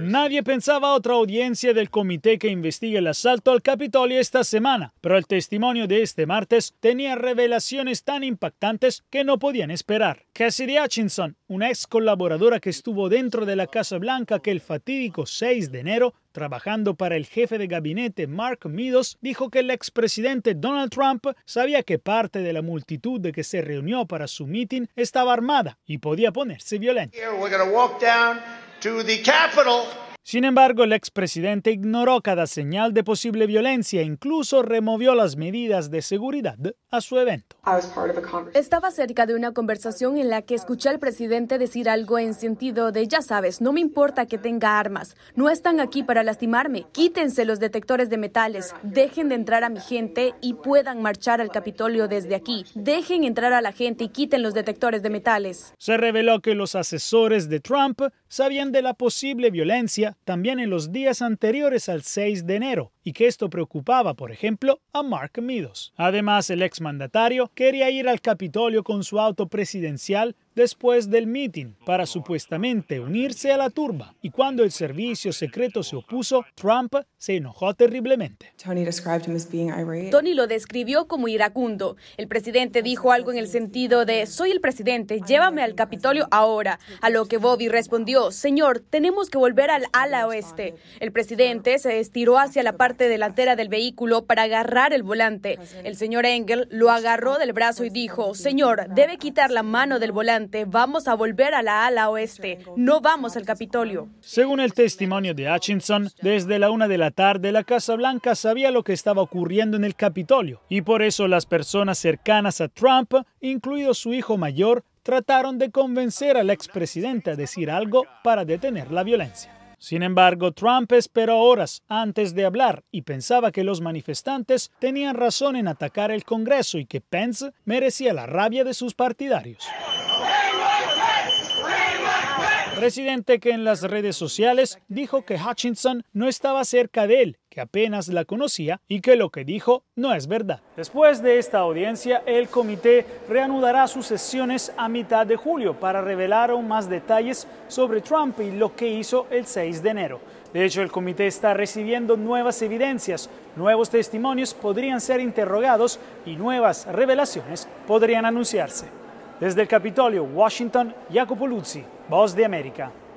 Nadie pensaba otra audiencia del comité que investiga el asalto al Capitolio esta semana, pero el testimonio de este martes tenía revelaciones tan impactantes que no podían esperar. Cassidy Hutchinson, una ex colaboradora que estuvo dentro de la Casa Blanca que el fatídico 6 de enero, trabajando para el jefe de gabinete Mark Meadows, dijo que el expresidente Donald Trump sabía que parte de la multitud de que se reunió para su mitin estaba armada y podía ponerse violenta. to the Capitol. Sin embargo, el expresidente ignoró cada señal de posible violencia e incluso removió las medidas de seguridad a su evento. Estaba cerca de una conversación en la que escuché al presidente decir algo en sentido de, ya sabes, no me importa que tenga armas, no están aquí para lastimarme, quítense los detectores de metales, dejen de entrar a mi gente y puedan marchar al Capitolio desde aquí, dejen entrar a la gente y quiten los detectores de metales. Se reveló que los asesores de Trump sabían de la posible violencia también en los días anteriores al 6 de enero, y que esto preocupaba, por ejemplo, a Mark Meadows. Además, el exmandatario quería ir al Capitolio con su auto presidencial después del mitin para supuestamente unirse a la turba y cuando el servicio secreto se opuso, Trump se enojó terriblemente. Tony lo describió como iracundo. El presidente dijo algo en el sentido de, soy el presidente, llévame al Capitolio ahora, a lo que Bobby respondió, señor, tenemos que volver al ala oeste. El presidente se estiró hacia la parte delantera del vehículo para agarrar el volante. El señor Engel lo agarró del brazo y dijo, señor, debe quitar la mano del volante vamos a volver a la ala oeste, no vamos al Capitolio. Según el testimonio de Hutchinson, desde la una de la tarde la Casa Blanca sabía lo que estaba ocurriendo en el Capitolio y por eso las personas cercanas a Trump, incluido su hijo mayor, trataron de convencer al expresidente a decir algo para detener la violencia. Sin embargo, Trump esperó horas antes de hablar y pensaba que los manifestantes tenían razón en atacar el Congreso y que Pence merecía la rabia de sus partidarios. Presidente que en las redes sociales dijo que Hutchinson no estaba cerca de él, que apenas la conocía y que lo que dijo no es verdad. Después de esta audiencia, el comité reanudará sus sesiones a mitad de julio para revelar aún más detalles sobre Trump y lo que hizo el 6 de enero. De hecho, el comité está recibiendo nuevas evidencias, nuevos testimonios podrían ser interrogados y nuevas revelaciones podrían anunciarse. Desde el Capitolio, Washington, Jacopo Luzzi, Voz di America.